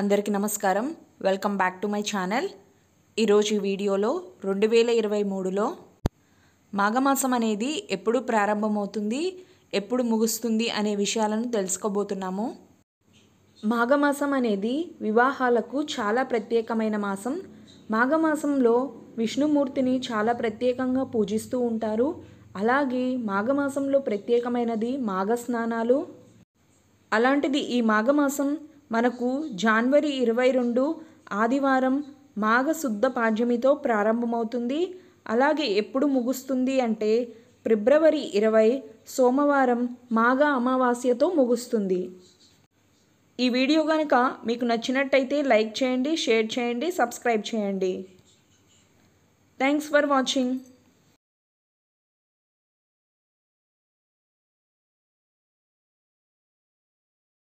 అందరికీ నమస్కారం welcome back to my channel ఈరోజు ఈ వీడియోలో రెండు వేల ఇరవై మూడులో మాఘమాసం అనేది ఎప్పుడు ప్రారంభమవుతుంది ఎప్పుడు ముగుస్తుంది అనే విషయాలను తెలుసుకోబోతున్నాము మాఘమాసం అనేది వివాహాలకు చాలా ప్రత్యేకమైన మాసం మాఘమాసంలో విష్ణుమూర్తిని చాలా ప్రత్యేకంగా పూజిస్తూ ఉంటారు అలాగే మాఘమాసంలో ప్రత్యేకమైనది మాఘ స్నానాలు అలాంటిది ఈ మాఘమాసం మనకు జాన్వరి ఇరవై రెండు ఆదివారం మాఘశుద్ధ పాడ్యమితో ప్రారంభమవుతుంది అలాగే ఎప్పుడు ముగుస్తుంది అంటే ఫిబ్రవరి ఇరవై సోమవారం మాఘ అమావాస్యతో ముగుస్తుంది ఈ వీడియో కనుక మీకు నచ్చినట్టయితే లైక్ చేయండి షేర్ చేయండి సబ్స్క్రైబ్ చేయండి థ్యాంక్స్ ఫర్ వాచింగ్